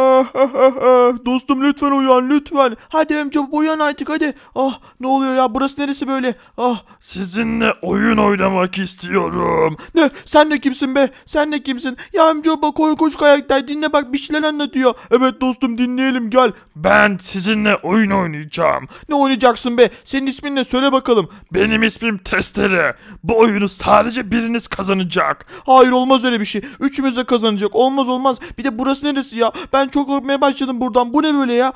Ah, ah, ah, dostum lütfen uyan lütfen. Hadi amca uyan artık hadi. Ah ne oluyor ya burası neresi böyle? Ah sizinle oyun oynamak istiyorum. Ne sen de kimsin be? Sen de kimsin? Ya amca bak korkunç karakter dinle bak bir şeyler anlatıyor. Evet dostum dinleyelim gel. Ben sizinle oyun oynayacağım. Ne oynayacaksın be? Senin ismin ne söyle bakalım. Benim ismim Testere. Bu oyunu sadece biriniz kazanacak. Hayır olmaz öyle bir şey. Üçümüz de kazanacak. Olmaz olmaz. Bir de burası neresi ya? Ben ben çok korkmaya başladım buradan. Bu ne böyle ya?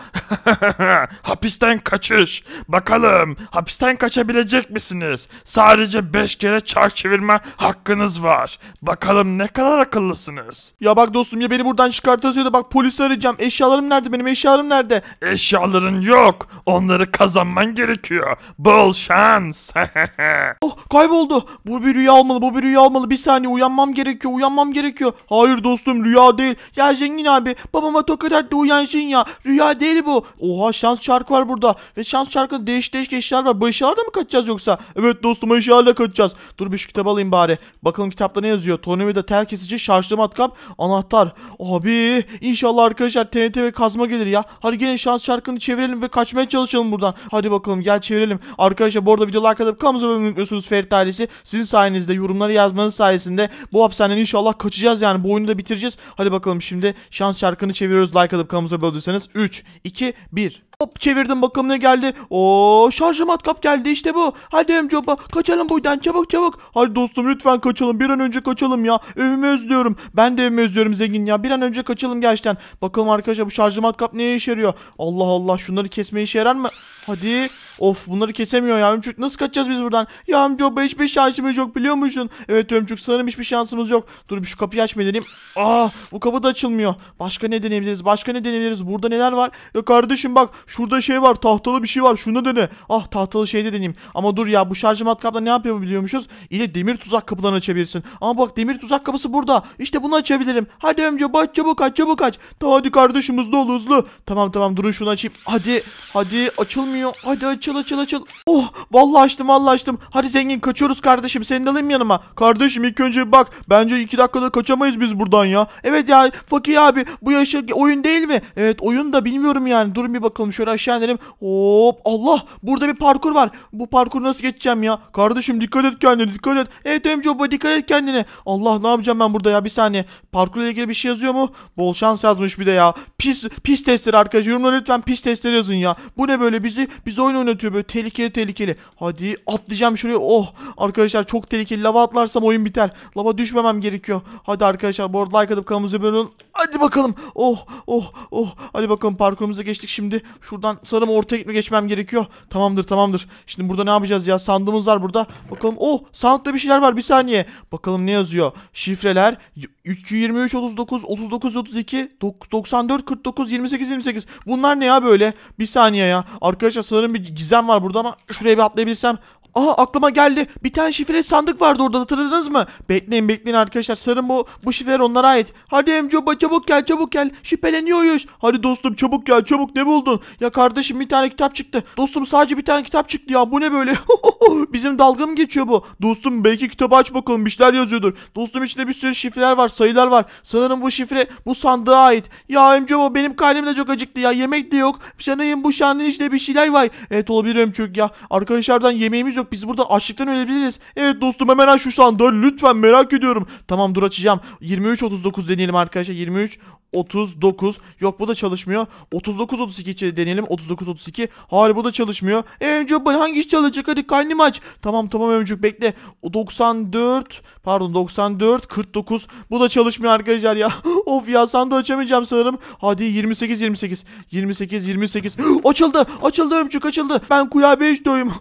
hapisten kaçış. Bakalım hapisten kaçabilecek misiniz? Sadece 5 kere çark çevirme hakkınız var. Bakalım ne kadar akıllısınız. Ya bak dostum ya beni buradan çıkartıyorsa da bak polisi arayacağım. Eşyalarım nerede? Benim eşyalarım nerede? Eşyaların yok. Onları kazanman gerekiyor. Bol şans. oh kayboldu. Bu bir rüya olmalı. Bu bir rüya olmalı. Bir saniye uyanmam gerekiyor. Uyanmam gerekiyor. Hayır dostum rüya değil. Ya zengin abi babama kadar tokadan duyansın ya. Rüya değil bu. Oha şans çarkı var burada. Ve şans çarkında değiş değişik eşyalar var. Bu eşyalarla mı kaçacağız yoksa? Evet dostum eşyalarla kaçacağız. Dur bir şu kitabı alayım bari. Bakalım kitapta ne yazıyor? Tornavida tel kesici, şarjlı matkap, anahtar. Abi inşallah arkadaşlar TNT ve kazma gelir ya. Hadi gelin şans çarkını çevirelim ve kaçmaya çalışalım buradan. Hadi bakalım gel çevirelim. Arkadaşlar bu arada videolar kadar kalmaz abone unutmuyorsunuz Ferit ailesi. Sizin sayenizde yorumları yazmanız sayesinde bu hapishaneden inşallah kaçacağız yani. Bu oyunu da bitireceğiz. Hadi bakalım şimdi şans çarkını çevirelim seviyoruz. Like alıp kanalımıza abone olursanız 3, 2, 1. Hop çevirdim bakalım ne geldi. Oo şarjı matkap geldi işte bu. Hadi amcaba kaçalım buradan çabuk çabuk. Hadi dostum lütfen kaçalım bir an önce kaçalım ya. Evimi özlüyorum. Ben de evimi özlüyorum zengin ya. Bir an önce kaçalım gerçekten. Bakalım arkadaşlar bu şarjı matkap neye işe yarıyor? Allah Allah şunları kesmeye işe yarar mı? Hadi. Of bunları kesemiyor ya Ömçük. Nasıl kaçacağız biz buradan? Ya amca hiçbir şansımız yok biliyor musun? Evet Ömçük sanırım hiçbir şansımız yok. Dur bir şu kapıyı açma deneyim. Aa ah, bu kapı da açılmıyor. Başka ne deneyebiliriz? Başka ne deneyebiliriz? Burada neler var? Ya kardeşim bak şurada şey var. Tahtalı bir şey var. Şunu dene. Ah tahtalı şey de deneyeyim. Ama dur ya bu şarj matkapla ne yapıyor biliyormuşuz? İle demir tuzak kapılarını açabilirsin. Ama bak demir tuzak kapısı burada. İşte bunu açabilirim. Hadi amca bak çabuk aç çabuk aç. Tamam hadi kardeşim hızlı ol hızlı. Tamam tamam durun şunu açayım. Hadi hadi açılmıyor. Hadi aç Açıl açıl açıl. Oh vallahi açtım vallahi açtım. Hadi zengin kaçıyoruz kardeşim. Seni de alayım yanıma. Kardeşim ilk önce bir bak. Bence iki dakikada kaçamayız biz buradan ya. Evet ya Fakir abi bu yaşı oyun değil mi? Evet oyun da bilmiyorum yani. Durun bir bakalım şöyle aşağı inelim. Hop Allah burada bir parkur var. Bu parkuru nasıl geçeceğim ya? Kardeşim dikkat et kendine dikkat et. Evet amca baba dikkat et kendine. Allah ne yapacağım ben burada ya bir saniye. Parkurla ilgili bir şey yazıyor mu? Bol şans yazmış bir de ya. Pis pis testleri arkadaşlar. Yorumlara lütfen pis testleri yazın ya. Bu ne böyle bizi biz oyun oynatıyor atıyor böyle tehlikeli tehlikeli. Hadi atlayacağım şuraya. Oh arkadaşlar çok tehlikeli. Lava atlarsam oyun biter. Lava düşmemem gerekiyor. Hadi arkadaşlar bu arada like atıp kanalımıza abone olun. Hadi bakalım. Oh oh oh. Hadi bakalım parkurumuza geçtik şimdi. Şuradan sarım ortaya gitme geçmem gerekiyor. Tamamdır tamamdır. Şimdi burada ne yapacağız ya? Sandığımız var burada. Bakalım. Oh sandıkta bir şeyler var. Bir saniye. Bakalım ne yazıyor? Şifreler 223 39 39 32 94 49 28 28. Bunlar ne ya böyle? Bir saniye ya. Arkadaşlar sanırım bir gizli gizem var burada ama şuraya bir atlayabilirsem Aha aklıma geldi. Bir tane şifre sandık vardı orada hatırladınız mı? Bekleyin bekleyin arkadaşlar. Sarım bu bu şifreler onlara ait. Hadi Emcoba çabuk gel çabuk gel. Şüpheleniyoruz. Hadi dostum çabuk gel çabuk ne buldun? Ya kardeşim bir tane kitap çıktı. Dostum sadece bir tane kitap çıktı ya. Bu ne böyle? Bizim dalgam mı geçiyor bu? Dostum belki kitabı aç bakalım bir şeyler yazıyordur. Dostum içinde bir sürü şifreler var sayılar var. Sanırım bu şifre bu sandığa ait. Ya Emcoba benim karnım de çok acıktı ya. Yemek de yok. Şanayım bu şanın içinde bir şeyler var. Evet olabilir Emçük ya. Arkadaşlardan yemeğimiz yok. Biz burada açlıktan ölebiliriz. Evet dostum hemen aç şu sandığı. Lütfen merak ediyorum. Tamam dur açacağım. 23.39 deneyelim arkadaşlar. 23 39 yok bu da çalışmıyor 39 32 içeri deneyelim 39 32 hayır bu da çalışmıyor ee, Emcuk hangi iş çalışacak hadi karnım aç tamam tamam Emcuk bekle 94 pardon 94 49 bu da çalışmıyor arkadaşlar ya of ya sandığı açamayacağım sanırım hadi 28 28 28 28 açıldı açıldı Emcuk açıldı ben kuya 5 doyum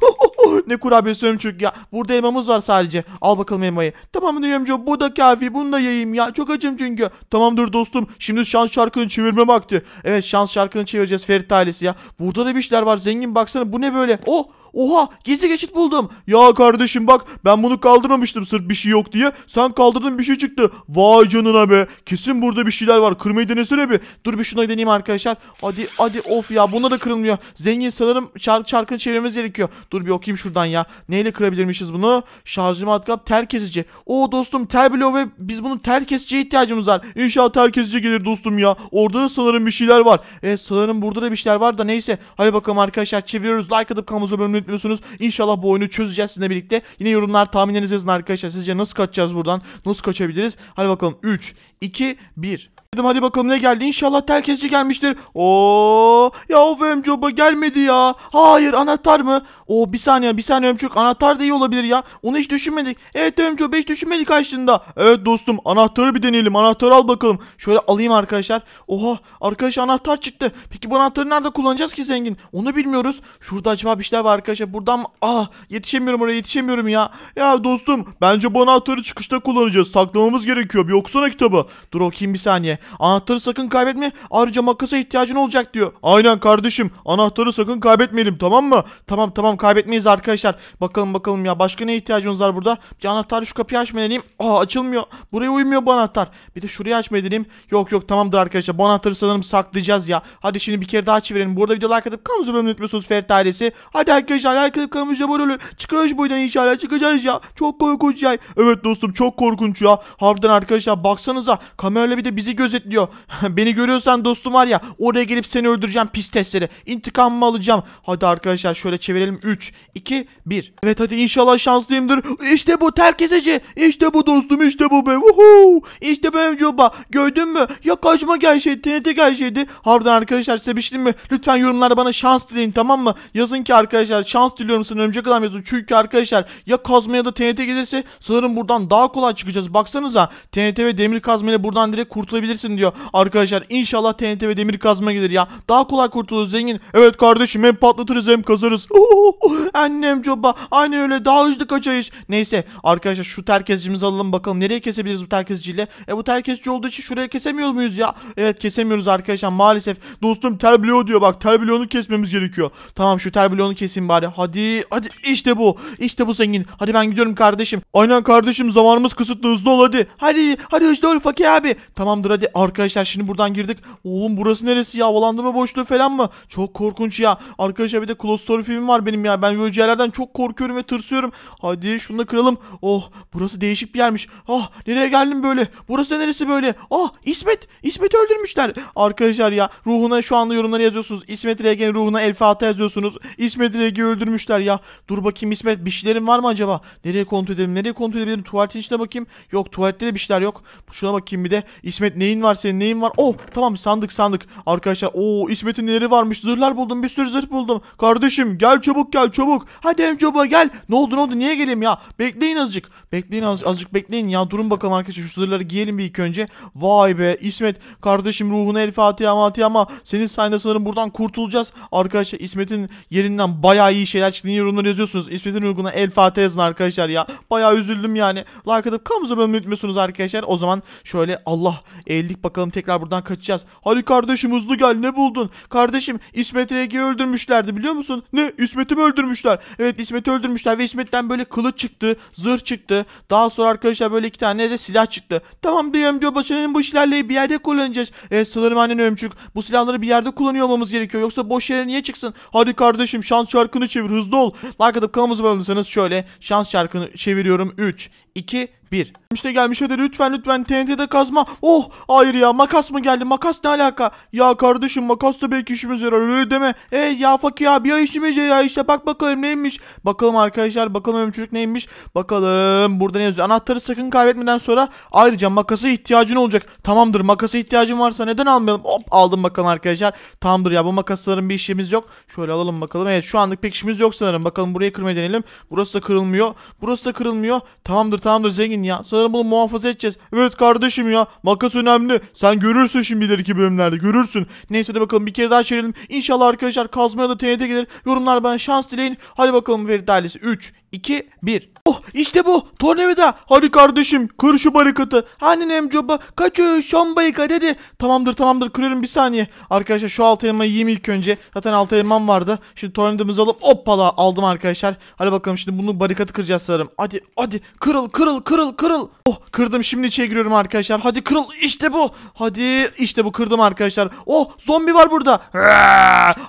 ne kurabiyesi çünkü ya. Burada elmamız var sadece. Al bakalım elmayı. Tamam diyor amca bu da kafi bunu da yiyeyim ya. Çok acım çünkü. Tamamdır dostum. Şimdi şans şarkını çevirme vakti. Evet şans şarkını çevireceğiz Ferit ailesi ya. Burada da bir şeyler var zengin baksana bu ne böyle. Oh Oha gizli geçit buldum. Ya kardeşim bak ben bunu kaldırmamıştım sırf bir şey yok diye. Sen kaldırdın bir şey çıktı. Vay canına be. Kesin burada bir şeyler var. Kırmayı denesene bir. Dur bir şuna deneyeyim arkadaşlar. Hadi hadi of ya buna da kırılmıyor. Zengin sanırım çark çarkını çevirmemiz gerekiyor. Dur bir okuyayım şuradan ya. Neyle kırabilirmişiz bunu? Şarjlı matkap tel kesici. Oo dostum tel bloğu ve biz bunun tel kesiciye ihtiyacımız var. İnşallah tel kesici gelir dostum ya. Orada da sanırım bir şeyler var. Evet sanırım burada da bir şeyler var da neyse. Hadi bakalım arkadaşlar çeviriyoruz. Like atıp kanalımıza bölümünü unutmuyorsunuz. İnşallah bu oyunu çözeceğiz sizinle birlikte. Yine yorumlar tahminlerinizi yazın arkadaşlar. Sizce nasıl kaçacağız buradan? Nasıl kaçabiliriz? Hadi bakalım 3, 2, 1 dedim hadi bakalım ne geldi. İnşallah terkesi gelmiştir. Oo ya o Ömcoba gelmedi ya. Hayır anahtar mı? Oo bir saniye bir saniye Ömçük anahtar da iyi olabilir ya. Onu hiç düşünmedik. Evet Ömcoba hiç düşünmedik aslında. Evet dostum anahtarı bir deneyelim. Anahtarı al bakalım. Şöyle alayım arkadaşlar. Oha arkadaş anahtar çıktı. Peki bu anahtarı nerede kullanacağız ki zengin? Onu bilmiyoruz. Şurada acaba bir şeyler var arkadaşlar. Buradan ah yetişemiyorum oraya yetişemiyorum ya. Ya dostum bence bu anahtarı çıkışta kullanacağız. Saklamamız gerekiyor. Bir okusana kitabı. Dur okuyayım bir saniye. Anahtarı sakın kaybetme. Ayrıca makasa ihtiyacın olacak diyor. Aynen kardeşim. Anahtarı sakın kaybetmeyelim tamam mı? Tamam tamam kaybetmeyiz arkadaşlar. Bakalım bakalım ya. Başka ne ihtiyacımız var burada? Bir anahtarı şu kapıyı açma deneyim. Aa açılmıyor. Buraya uymuyor bu anahtar. Bir de şurayı açma deneyim. Yok yok tamamdır arkadaşlar. Bu anahtarı sanırım saklayacağız ya. Hadi şimdi bir kere daha çevirelim. Burada video like atıp kanalımıza abone unutmuyorsunuz Ferit ailesi. Hadi arkadaşlar like atıp kanalımıza abone olun. Çıkıyoruz buradan inşallah. Çıkacağız ya. Çok korkunç ya. Evet dostum çok korkunç ya. Harbiden arkadaşlar baksanıza. Kamerayla bir de bizi göz gözetliyor. Beni görüyorsan dostum var ya oraya gelip seni öldüreceğim pis testleri. İntikamımı alacağım. Hadi arkadaşlar şöyle çevirelim. 3, 2, 1. Evet hadi inşallah şanslıyımdır. İşte bu terkeseci. İşte bu dostum işte bu be. Uhu. İşte benim coba. Gördün mü? Ya kaçma gelseydi. TNT gelseydi. Harbiden arkadaşlar size bir şey mi? Lütfen yorumlarda bana şans dileyin tamam mı? Yazın ki arkadaşlar şans diliyorum sana örümcek adam yazın. Çünkü arkadaşlar ya Kazma ya da TNT gelirse sanırım buradan daha kolay çıkacağız. Baksanıza TNT ve demir Kazma ile buradan direkt kurtulabilirsiniz kesin diyor. Arkadaşlar inşallah TNT ve demir kazma gelir ya. Daha kolay kurtuluruz zengin. Evet kardeşim hem patlatırız hem kazarız. Annem coba. Aynen öyle daha hızlı kaçarız. Neyse arkadaşlar şu terkezcimizi alalım bakalım. Nereye kesebiliriz bu terkezciyle? E bu terkezci olduğu için şuraya kesemiyor muyuz ya? Evet kesemiyoruz arkadaşlar maalesef. Dostum tel diyor bak tel kesmemiz gerekiyor. Tamam şu tel bloğunu keseyim bari. Hadi hadi işte bu. İşte bu zengin. Hadi ben gidiyorum kardeşim. Aynen kardeşim zamanımız kısıtlı hızlı ol hadi. Hadi hadi hızlı ol fakir abi. Tamamdır hadi Hadi arkadaşlar şimdi buradan girdik. Oğlum burası neresi ya? Havalandı boşluğu falan mı? Çok korkunç ya. Arkadaşlar bir de klostrofobim var benim ya. Ben böyle yerlerden çok korkuyorum ve tırsıyorum. Hadi şunu da kıralım. Oh burası değişik bir yermiş. Ah nereye geldim böyle? Burası neresi böyle? Ah İsmet. İsmet öldürmüşler. Arkadaşlar ya ruhuna şu anda yorumları yazıyorsunuz. İsmet Regen ruhuna El Fatiha yazıyorsunuz. İsmet Regen'i öldürmüşler ya. Dur bakayım İsmet bir şeylerin var mı acaba? Nereye kontrol edelim? Nereye kontrol edebilirim? Tuvaletin içine bakayım. Yok tuvalette de bir şeyler yok. Şuna bakayım bir de. İsmet neyin Neyin var senin neyin var? Oh tamam sandık sandık. Arkadaşlar o İsmet'in neleri varmış? Zırhlar buldum bir sürü zırh buldum. Kardeşim gel çabuk gel çabuk. Hadi Emcoba gel. Ne oldu ne oldu niye geleyim ya? Bekleyin azıcık. Bekleyin az, azıcık bekleyin ya. Durun bakalım arkadaşlar şu zırhları giyelim bir ilk önce. Vay be İsmet kardeşim ruhuna el Fatiha Matiha ama senin sayende sanırım buradan kurtulacağız. Arkadaşlar İsmet'in yerinden bayağı iyi şeyler çıktı. Niye yorumları yazıyorsunuz? İsmet'in ruhuna el Fatiha yazın arkadaşlar ya. Bayağı üzüldüm yani. Like atıp kanımıza bölümü unutmuyorsunuz arkadaşlar. O zaman şöyle Allah 50 Geldik bakalım tekrar buradan kaçacağız. Hadi kardeşim hızlı gel ne buldun? Kardeşim İsmet Rege'yi öldürmüşlerdi biliyor musun? Ne İsmet'i mi öldürmüşler? Evet İsmet'i öldürmüşler ve İsmet'ten böyle kılıç çıktı. Zırh çıktı. Daha sonra arkadaşlar böyle iki tane de silah çıktı. Tamam diyorum diyor başarının bu işlerle bir yerde kullanacağız. Evet sanırım annen ömçük. Bu silahları bir yerde kullanıyor olmamız gerekiyor. Yoksa boş yere niye çıksın? Hadi kardeşim şans şarkını çevir hızlı ol. Like atıp kanalımıza abone şöyle şans şarkını çeviriyorum. 3, 2, 1. İşte gelmiş hadi lütfen lütfen TNT'de kazma. Oh hayır ya makas mı geldi makas ne alaka? Ya kardeşim makas da belki işimiz yarar öyle deme. E ya fakir abi ya işimiz ya işte bak bakalım neymiş. Bakalım arkadaşlar bakalım ömçülük neymiş. Bakalım burada ne yazıyor? Anahtarı sakın kaybetmeden sonra ayrıca makasa ihtiyacın olacak. Tamamdır makasa ihtiyacın varsa neden almayalım? Hop aldım bakalım arkadaşlar. Tamamdır ya bu makasların bir işimiz yok. Şöyle alalım bakalım. Evet şu anlık pek işimiz yok sanırım. Bakalım burayı kırmaya denelim Burası da kırılmıyor. Burası da kırılmıyor. Tamamdır tamamdır zengin zengin ya. Sanırım bunu muhafaza edeceğiz. Evet kardeşim ya. Makas önemli. Sen görürsün şimdi ileriki bölümlerde. Görürsün. Neyse de bakalım bir kere daha çevirelim. İnşallah arkadaşlar kazmaya da TNT gelir. Yorumlar ben şans dileyin. Hadi bakalım Ferit ailesi. 3, 2, 1. Oh işte bu. Tornavida. Hadi kardeşim kır şu barikatı. Annem hani coba kaçıyor şon barika dedi. Tamamdır tamamdır kırıyorum bir saniye. Arkadaşlar şu altı elmayı yiyeyim ilk önce. Zaten altı elmam vardı. Şimdi tornavidamızı alıp hoppala aldım arkadaşlar. Hadi bakalım şimdi bunu barikatı kıracağız sanırım. Hadi hadi kırıl kırıl kırıl. Kırıl kırıl. Oh kırdım şimdi içeri giriyorum arkadaşlar. Hadi kırıl işte bu. Hadi işte bu kırdım arkadaşlar. Oh zombi var burada.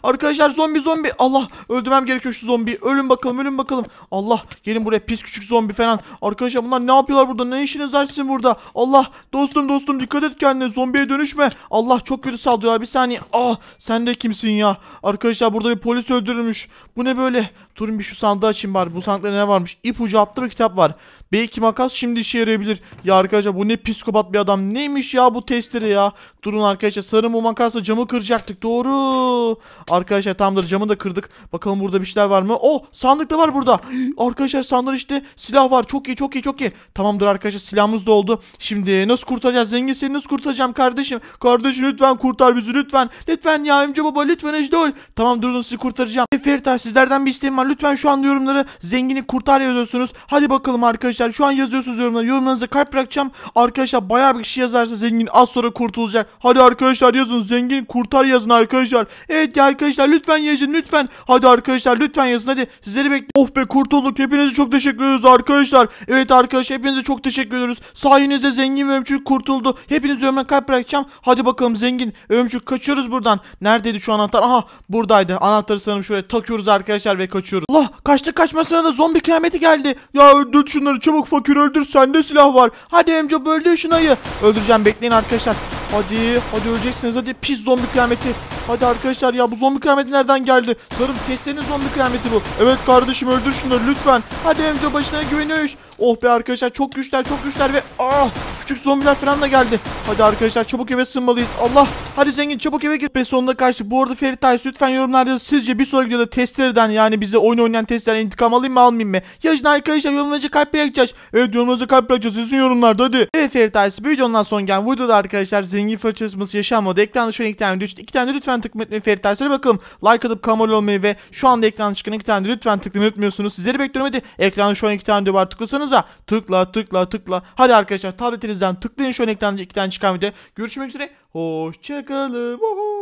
Arkadaşlar zombi zombi. Allah öldürmem gerekiyor şu zombi. Ölün bakalım ölün bakalım. Allah gelin buraya pis küçük zombi falan. Arkadaşlar bunlar ne yapıyorlar burada? Ne işiniz var sizin burada? Allah dostum dostum dikkat et kendine. Zombiye dönüşme. Allah çok kötü saldırıyor. Bir saniye. Ah sen de kimsin ya? Arkadaşlar burada bir polis öldürülmüş. Bu ne böyle? Durun bir şu sandığı açayım bari. Bu sandıkta ne varmış? İpucu attı bir kitap var. Belki makas şimdi işe yarayabilir. Ya arkadaşlar bu ne psikopat bir adam. Neymiş ya bu testere ya. Durun arkadaşlar sarı mum makasla camı kıracaktık. Doğru. Arkadaşlar tamamdır camı da kırdık. Bakalım burada bir şeyler var mı? Oh sandık da var burada. Arkadaşlar sandık işte silah var. Çok iyi çok iyi çok iyi. Tamamdır arkadaşlar silahımız da oldu. Şimdi nasıl kurtaracağız? Zengin seni nasıl kurtaracağım kardeşim? Kardeşim lütfen kurtar bizi lütfen. Lütfen ya amca baba lütfen Ejde ol. Tamam durun sizi kurtaracağım. Ferita sizlerden bir isteğim var lütfen şu an yorumlara zengini kurtar yazıyorsunuz. Hadi bakalım arkadaşlar şu an yazıyorsunuz yorumlara. Yorumlarınıza kalp bırakacağım. Arkadaşlar bayağı bir kişi yazarsa zengin az sonra kurtulacak. Hadi arkadaşlar yazın zengin kurtar yazın arkadaşlar. Evet arkadaşlar lütfen yazın lütfen. Hadi arkadaşlar lütfen yazın hadi. Sizleri bekliyorum. Of be kurtulduk. Hepinize çok teşekkür ediyoruz arkadaşlar. Evet arkadaşlar hepinize çok teşekkür ediyoruz. Sayenizde zengin ve ömçük kurtuldu. Hepiniz yorumlara kalp bırakacağım. Hadi bakalım zengin. Ömçük kaçıyoruz buradan. Neredeydi şu anahtar? Aha buradaydı. Anahtarı sanırım şöyle takıyoruz arkadaşlar ve kaçıyoruz kaçıyoruz. Allah kaçtık kaçmasına da zombi kıyameti geldi. Ya öldür şunları çabuk fakir öldür sende silah var. Hadi amca öldür şunayı. Öldüreceğim bekleyin arkadaşlar. Hadi hadi öleceksiniz hadi pis zombi kıyameti. Hadi arkadaşlar ya bu zombi kıyameti nereden geldi? Sarım kessene zombi kıyameti bu. Evet kardeşim öldür şunları lütfen. Hadi amca başına güveniyor. Oh be arkadaşlar çok güçler çok güçler ve ah küçük zombiler falan da geldi. Hadi arkadaşlar çabuk eve sığınmalıyız. Allah hadi zengin çabuk eve git. Ve sonunda karşı. Bu arada Ferit Tayyus lütfen yorumlarda sizce bir sonraki videoda testlerden yani bize oyun oynayan testlerden intikam alayım mı almayayım mı? Yazın arkadaşlar yorumlarınızı kalp bırakacağız. Evet yorumlarınızı kalp bırakacağız. Yazın yorumlarda hadi. Evet Ferit Tayyus bu videonun sonra gelen videoda arkadaşlar zengin fırçasımız yaşanmadı. Ekranda şu an iki tane video için iki tane de lütfen tıklamayı Ferit Tayyus'a bakalım. Like atıp kanal olmayı ve şu anda ekranda çıkan iki tane de lütfen tıklamayı unutmuyorsunuz. Sizleri bekliyorum hadi. Ekranda şu an iki tane de var tıklasanıza. Tıkla tıkla tıkla. Hadi arkadaşlar tabletiniz yüzden tıklayın şu ön ekranda iki tane çıkan video. Görüşmek üzere. Hoşçakalın.